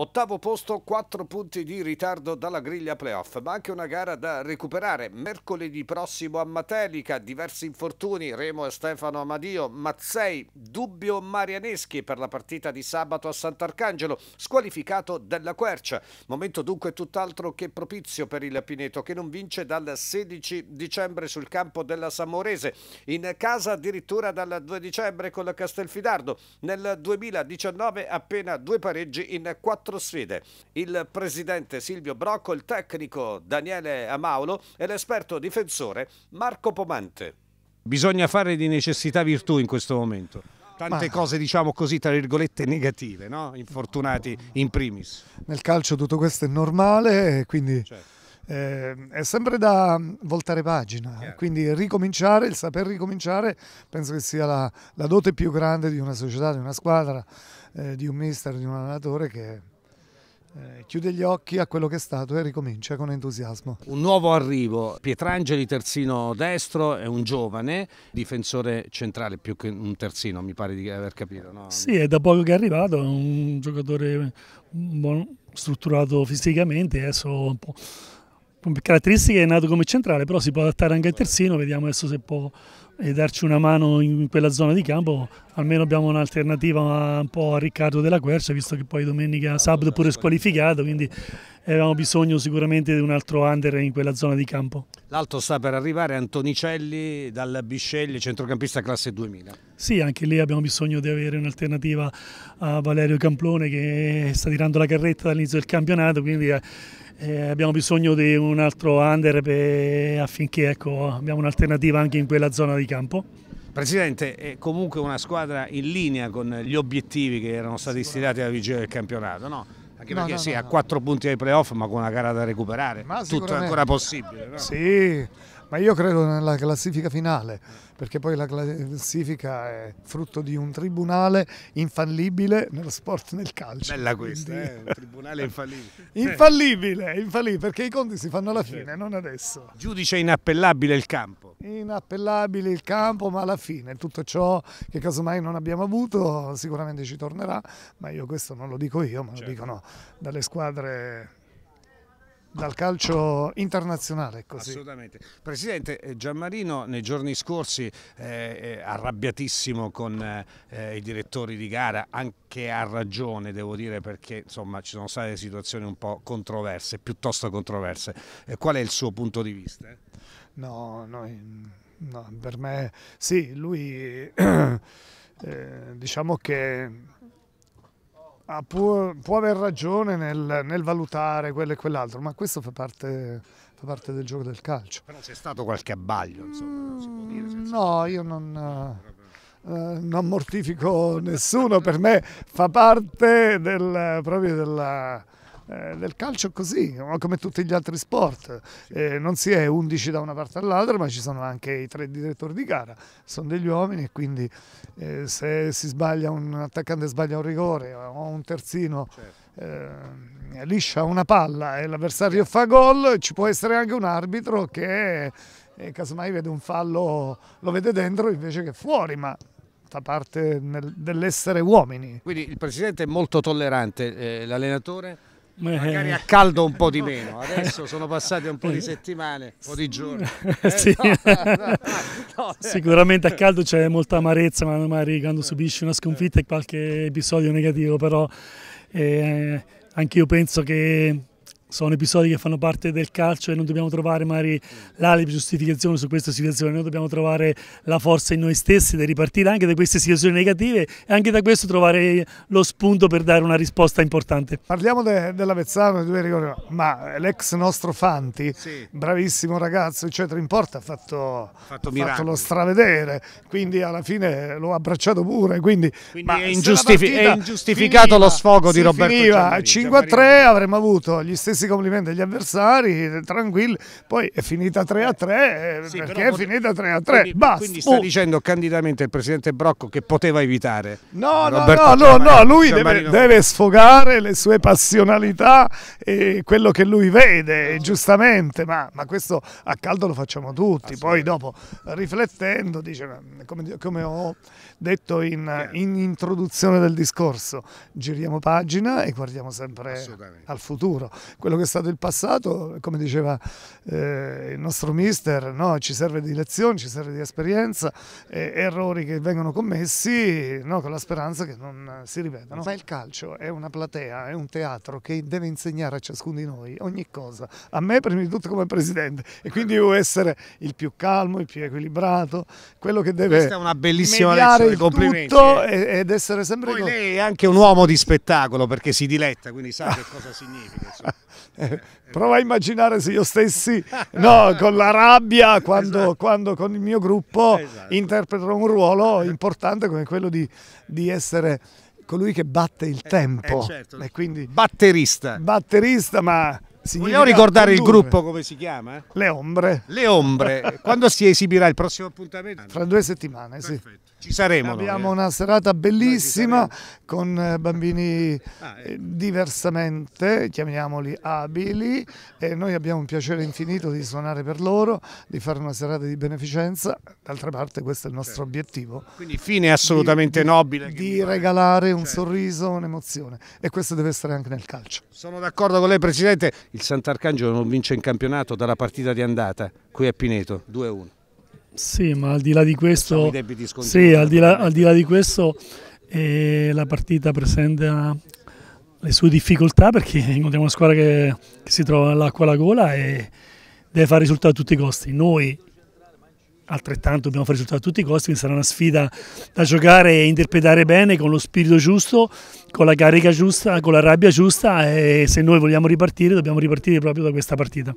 Ottavo posto, 4 punti di ritardo dalla griglia playoff, ma anche una gara da recuperare. Mercoledì prossimo a Matelica, diversi infortuni, Remo e Stefano Amadio, Mazzei, dubbio Marianeschi per la partita di sabato a Sant'Arcangelo, squalificato della Quercia. Momento dunque tutt'altro che propizio per il Pineto, che non vince dal 16 dicembre sul campo della Samorese, in casa addirittura dal 2 dicembre con la Castelfidardo. Nel 2019 appena due pareggi in 4 quattro sfide. Il presidente Silvio Brocco, il tecnico Daniele Amaulo e l'esperto difensore Marco Pomante. Bisogna fare di necessità virtù in questo momento tante Ma... cose diciamo così tra virgolette negative, no? infortunati in primis. Nel calcio tutto questo è normale, quindi certo. eh, è sempre da voltare pagina, Chiaro. quindi ricominciare, il saper ricominciare penso che sia la, la dote più grande di una società, di una squadra, eh, di un mister, di un allenatore che eh, chiude gli occhi a quello che è stato e ricomincia con entusiasmo. Un nuovo arrivo, Pietrangeli terzino destro, è un giovane difensore centrale più che un terzino mi pare di aver capito. No? Sì, è da poco che è arrivato, è un giocatore buono, strutturato fisicamente, adesso un po' caratteristiche è nato come centrale, però si può adattare anche al terzino, vediamo adesso se può e darci una mano in quella zona di campo, almeno abbiamo un'alternativa un po' a Riccardo della Quercia, visto che poi domenica ah, sabato pure squalificato, quindi avevamo bisogno sicuramente di un altro under in quella zona di campo. L'alto sta per arrivare Antonicelli dal Biscelli, centrocampista classe 2000. Sì, anche lì abbiamo bisogno di avere un'alternativa a Valerio Camplone che sta tirando la carretta dall'inizio del campionato, quindi eh, eh, abbiamo bisogno di un altro under per, affinché ecco, abbiamo un'alternativa anche in quella zona di campo. Presidente, è comunque una squadra in linea con gli obiettivi che erano stati stilati alla vigilia del campionato, no? Anche perché no, sì, no, ha quattro punti ai playoff ma con una gara da recuperare, tutto è ancora possibile. Sì, ma io credo nella classifica finale, perché poi la classifica è frutto di un tribunale infallibile nello sport nel calcio. Bella questa, quindi... eh, un tribunale infallibile. infallibile, infallibile, perché i conti si fanno alla fine, non adesso. Giudice inappellabile il campo. Inappellabile il campo, ma alla fine tutto ciò che casomai non abbiamo avuto sicuramente ci tornerà, ma io questo non lo dico io, ma certo. lo dicono dalle squadre dal calcio internazionale. Così. Assolutamente. Presidente eh, Gianmarino nei giorni scorsi eh, eh, arrabbiatissimo con eh, i direttori di gara, anche a ragione devo dire perché insomma ci sono state situazioni un po' controverse, piuttosto controverse. Eh, qual è il suo punto di vista? No, noi, no per me sì, lui eh, diciamo che Ah, può, può, aver ragione nel, nel, valutare quello e quell'altro, ma questo fa parte, fa parte, del gioco del calcio. Però c'è stato qualche abbaglio, insomma, non si può dire. Senza... No, io non... Uh, non mortifico nessuno, per me fa parte del, proprio della, eh, del calcio è così, come tutti gli altri sport, eh, non si è 11 da una parte all'altra, ma ci sono anche i tre direttori di gara, sono degli uomini e quindi eh, se si sbaglia un attaccante sbaglia un rigore o un terzino certo. eh, liscia una palla e l'avversario fa gol, ci può essere anche un arbitro che eh, casomai vede un fallo, lo vede dentro invece che fuori, ma fa parte dell'essere uomini. Quindi il presidente è molto tollerante, eh, l'allenatore? magari eh, a caldo un po' di meno. Adesso sono passate un po' di eh. settimane, un po' di giorni. Eh, sì. no, no, no, Sicuramente a caldo c'è molta amarezza, magari quando subisci una sconfitta e qualche episodio negativo, però eh, anche io penso che sono episodi che fanno parte del calcio e non dobbiamo trovare magari l'alibi giustificazione su questa situazione, noi dobbiamo trovare la forza in noi stessi di ripartire anche da queste situazioni negative e anche da questo trovare lo spunto per dare una risposta importante. Parliamo de, dell'Avezzano, ma l'ex nostro Fanti, sì. bravissimo ragazzo, eccetera, in porta ha fatto, fatto, fatto, lo stravedere, quindi alla fine l'ho abbracciato pure, quindi, quindi è, ingiustifi è, ingiustificato finiva, lo sfogo di Roberto. Finiva 5-3 avremmo avuto gli stessi stessi complimenti agli avversari, tranquilli. Poi è finita 3 a 3 eh, eh, sì, perché è finita 3 a 3. Quindi, Basta. quindi sta oh. dicendo candidamente il presidente Brocco che poteva evitare. No, no, no, no, no, lui deve, deve, sfogare le sue passionalità e quello che lui vede, no. giustamente, ma, ma, questo a caldo lo facciamo tutti. Poi dopo riflettendo, dice, mm, come, come ho detto in, in introduzione del discorso, giriamo pagina e guardiamo sempre al futuro quello che è stato il passato, come diceva eh, il nostro mister, no? ci serve di lezioni, ci serve di esperienza, eh, errori che vengono commessi no? con la speranza che non si ripetano. Ma il calcio è una platea, è un teatro che deve insegnare a ciascuno di noi ogni cosa, a me prima di tutto come presidente e quindi devo essere il più calmo, il più equilibrato, quello che deve Questa è una bellissima lezione, complimenti. Tutto eh. ed essere sempre... Poi lei è anche un uomo di spettacolo perché si diletta, quindi sa che cosa significa. Eh, prova a immaginare se io stessi no, con la rabbia quando, esatto. quando con il mio gruppo esatto. interpreterò un ruolo importante come quello di, di essere colui che batte il eh, tempo. Eh, certo. e quindi, batterista. Batterista, ma... Vogliamo ricordare condurre. il gruppo come si chiama? Le Ombre. Le Ombre. Quando si esibirà il prossimo appuntamento? Fra due settimane, Perfetto. sì. Ci saremo. Abbiamo noi, una serata bellissima con eh, bambini ah, ecco. Eh, diversamente, chiamiamoli abili, e noi abbiamo un piacere infinito di suonare per loro, di fare una serata di beneficenza, d'altra parte questo è il nostro certo. obiettivo. Quindi fine assolutamente di, nobile. Di regalare un certo. sorriso, un'emozione e questo deve essere anche nel calcio. Sono d'accordo con lei Presidente, il Sant'Arcangelo non vince in campionato dalla partita di andata qui a Pineto 2-1. Sì, ma al di là di questo, sì, al di là, al di là di questo eh, la partita presenta le sue difficoltà perché incontriamo una squadra che, che si trova all'acqua alla gola e deve fare risultato a tutti i costi. Noi altrettanto dobbiamo fare risultato a tutti i costi, quindi sarà una sfida da giocare e interpretare bene con lo spirito giusto, con la carica giusta, con la rabbia giusta e se noi vogliamo ripartire dobbiamo ripartire proprio da questa partita.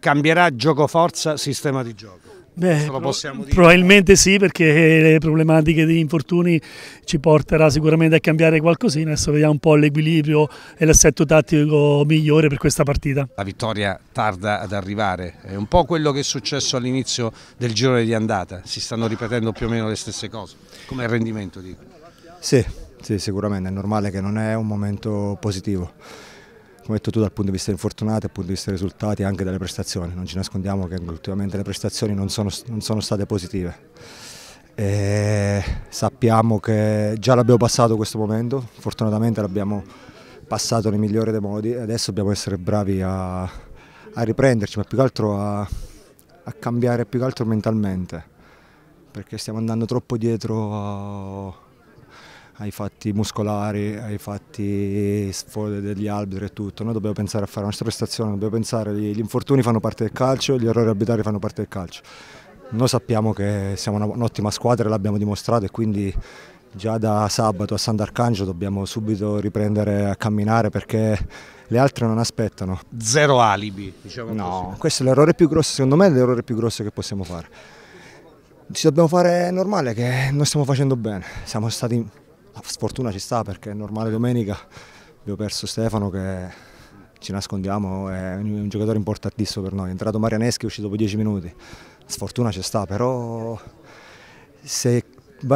Cambierà gioco forza, sistema di gioco? Beh, pro probabilmente sì, perché le problematiche di infortuni ci porterà sicuramente a cambiare qualcosina. Adesso vediamo un po' l'equilibrio e l'assetto tattico migliore per questa partita. La vittoria tarda ad arrivare, è un po' quello che è successo all'inizio del girone di andata. Si stanno ripetendo più o meno le stesse cose, come il rendimento dico. Sì, sì, sicuramente è normale che non è un momento positivo come detto tu dal punto di vista infortunato dal punto di vista dei risultati e anche delle prestazioni, non ci nascondiamo che ultimamente le prestazioni non sono, non sono state positive. E sappiamo che già l'abbiamo passato questo momento, fortunatamente l'abbiamo passato nel migliore dei modi, e adesso dobbiamo essere bravi a, a riprenderci, ma più che altro a, a, cambiare più che altro mentalmente, perché stiamo andando troppo dietro a ai fatti muscolari, ai fatti degli alberi e tutto, noi dobbiamo pensare a fare la nostra prestazione, dobbiamo pensare, che gli infortuni fanno parte del calcio, gli errori arbitrari fanno parte del calcio. Noi sappiamo che siamo un'ottima squadra, e l'abbiamo dimostrato e quindi già da sabato a Sant'Arcangelo dobbiamo subito riprendere a camminare perché le altre non aspettano. Zero alibi, diciamo No, così. questo è l'errore più grosso, secondo me è l'errore più grosso che possiamo fare. Ci dobbiamo fare normale che non stiamo facendo bene, siamo stati la sfortuna ci sta perché è normale domenica, abbiamo perso Stefano che ci nascondiamo, è un giocatore importantissimo per noi. È entrato Marianeschi, è uscito dopo 10 minuti. Sfortuna ci sta, però se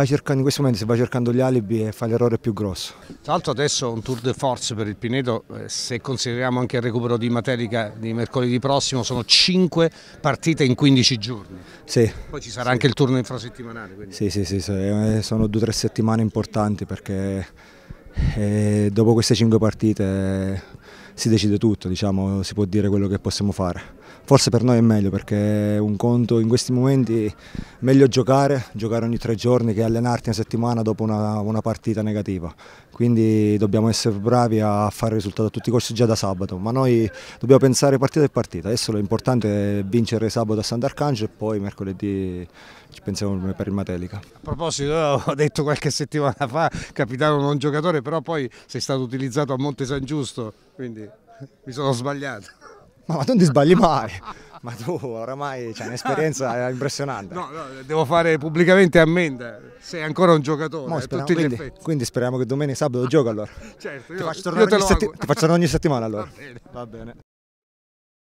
cercando, in questo momento si va cercando gli alibi e fa l'errore più grosso. Tra l'altro adesso un tour de force per il Pineto, eh, se consideriamo anche il recupero di Materica di mercoledì prossimo, sono 5 partite in 15 giorni. Sì. Poi ci sarà sì. anche il turno infrasettimanale. Sì, sì, sì, sì, eh, sono due o tre settimane importanti perché eh, dopo queste 5 partite si decide tutto, diciamo, si può dire quello che possiamo fare. Forse per noi è meglio perché un conto in questi momenti è meglio giocare, giocare ogni tre giorni che allenarti una settimana dopo una, una partita negativa. Quindi dobbiamo essere bravi a fare risultato a tutti i costi già da sabato, ma noi dobbiamo pensare partita e partita. Adesso l'importante è vincere sabato a Sant'Arcangelo e poi mercoledì ci pensiamo per il Matelica. A proposito, ho detto qualche settimana fa, capitano non giocatore, però poi sei stato utilizzato a Monte San Giusto quindi mi sono sbagliato. Ma, ma non ti sbagli mai, ma tu oramai hai un'esperienza impressionante. No, no, devo fare pubblicamente ammenda, sei ancora un giocatore, Mo, speriamo, quindi, quindi, speriamo che domenica e sabato gioca allora. certo, io, ti, faccio io ogni, ogni settimana allora. Va bene. Va bene.